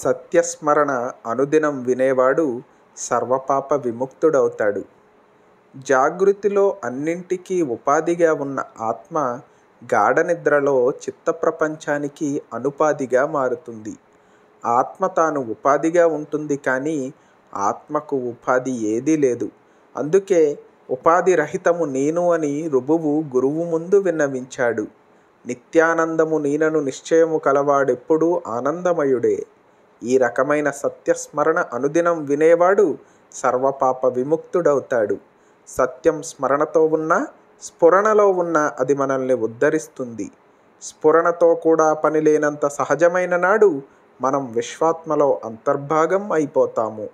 సత్యస్మరణ అనుదినం వినేవాడు సర్వపాప విముక్తుడవుతాడు జాగృతిలో అన్నింటికీ ఉపాధిగా ఉన్న ఆత్మ గాఢనిద్రలో చిత్తప్రపంచానికి అనుపాధిగా మారుతుంది ఆత్మ తాను ఉపాధిగా ఉంటుంది కానీ ఆత్మకు ఉపాధి ఏదీ లేదు అందుకే ఉపాధి రహితము నేను అని రుబువు గురువు ముందు విన్నవించాడు నిత్యానందము నేనను నిశ్చయము కలవాడెప్పుడూ ఆనందమయుడే ఈ రకమైన సత్యస్మరణ అనుదినం వినేవాడు సర్వపాప విముక్తుడవుతాడు సత్యం స్మరణతో ఉన్న స్ఫురణలో ఉన్న అది మనల్ని ఉద్ధరిస్తుంది స్ఫురణతో కూడా పనిలేనంత సహజమైన నాడు మనం విశ్వాత్మలో అంతర్భాగం అయిపోతాము